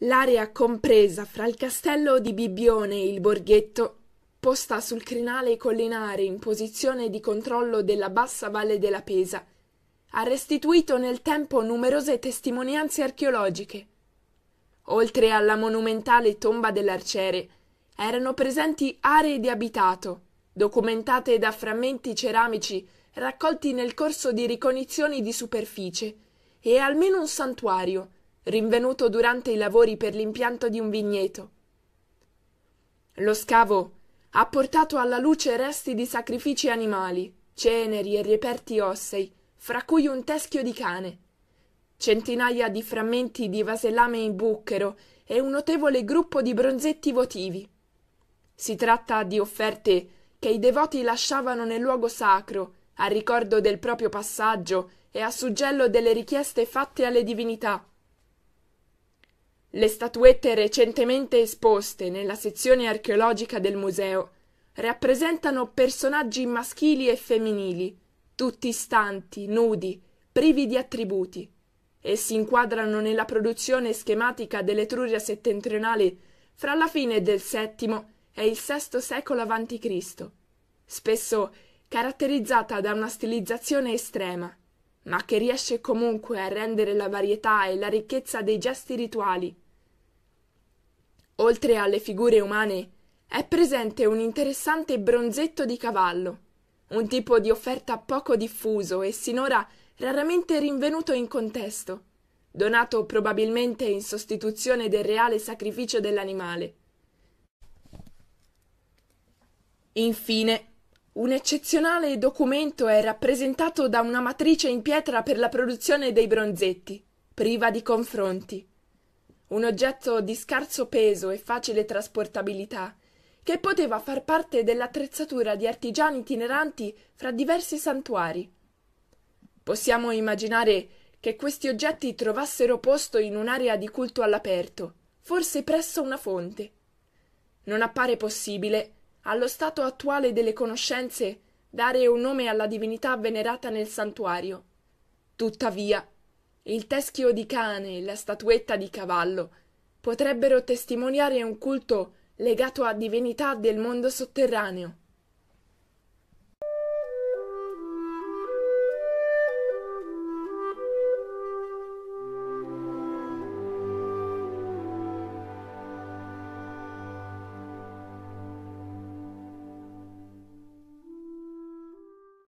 L'area compresa fra il castello di Bibbione e il borghetto, posta sul crinale collinare in posizione di controllo della bassa valle della Pesa, ha restituito nel tempo numerose testimonianze archeologiche. Oltre alla monumentale tomba dell'arciere, erano presenti aree di abitato, documentate da frammenti ceramici raccolti nel corso di ricognizioni di superficie, e almeno un santuario, rinvenuto durante i lavori per l'impianto di un vigneto. Lo scavo ha portato alla luce resti di sacrifici animali, ceneri e reperti ossei, fra cui un teschio di cane, centinaia di frammenti di vasellame in bucchero e un notevole gruppo di bronzetti votivi. Si tratta di offerte che i devoti lasciavano nel luogo sacro, a ricordo del proprio passaggio e a suggello delle richieste fatte alle divinità le statuette recentemente esposte nella sezione archeologica del museo rappresentano personaggi maschili e femminili, tutti stanti, nudi, privi di attributi, e si inquadrano nella produzione schematica dell'Etruria settentrionale fra la fine del VII e il VI secolo a.C., spesso caratterizzata da una stilizzazione estrema, ma che riesce comunque a rendere la varietà e la ricchezza dei gesti rituali oltre alle figure umane è presente un interessante bronzetto di cavallo un tipo di offerta poco diffuso e sinora raramente rinvenuto in contesto donato probabilmente in sostituzione del reale sacrificio dell'animale infine un eccezionale documento è rappresentato da una matrice in pietra per la produzione dei bronzetti priva di confronti un oggetto di scarso peso e facile trasportabilità che poteva far parte dell'attrezzatura di artigiani itineranti fra diversi santuari possiamo immaginare che questi oggetti trovassero posto in un'area di culto all'aperto forse presso una fonte non appare possibile allo stato attuale delle conoscenze dare un nome alla divinità venerata nel santuario tuttavia il teschio di cane e la statuetta di cavallo potrebbero testimoniare un culto legato a divinità del mondo sotterraneo